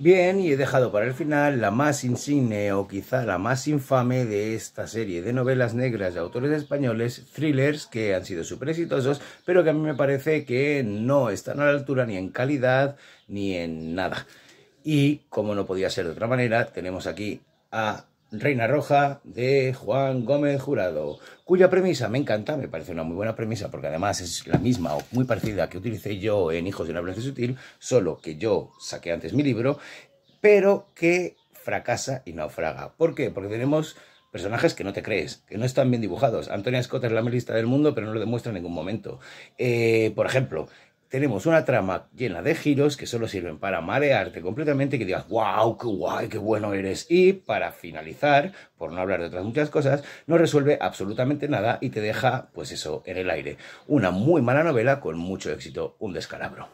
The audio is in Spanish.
Bien, y he dejado para el final la más insigne o quizá la más infame de esta serie de novelas negras de autores españoles, thrillers que han sido súper exitosos, pero que a mí me parece que no están a la altura ni en calidad ni en nada. Y como no podía ser de otra manera, tenemos aquí a Reina Roja de Juan Gómez Jurado, cuya premisa me encanta, me parece una muy buena premisa, porque además es la misma o muy parecida que utilicé yo en Hijos de una Blanca Sutil, solo que yo saqué antes mi libro, pero que fracasa y naufraga. ¿Por qué? Porque tenemos personajes que no te crees, que no están bien dibujados. Antonia Scott es la más lista del mundo, pero no lo demuestra en ningún momento. Eh, por ejemplo, tenemos una trama llena de giros que solo sirven para marearte completamente, y que digas, wow, qué guay, qué bueno eres. Y para finalizar, por no hablar de otras muchas cosas, no resuelve absolutamente nada y te deja, pues eso, en el aire. Una muy mala novela con mucho éxito, un descalabro.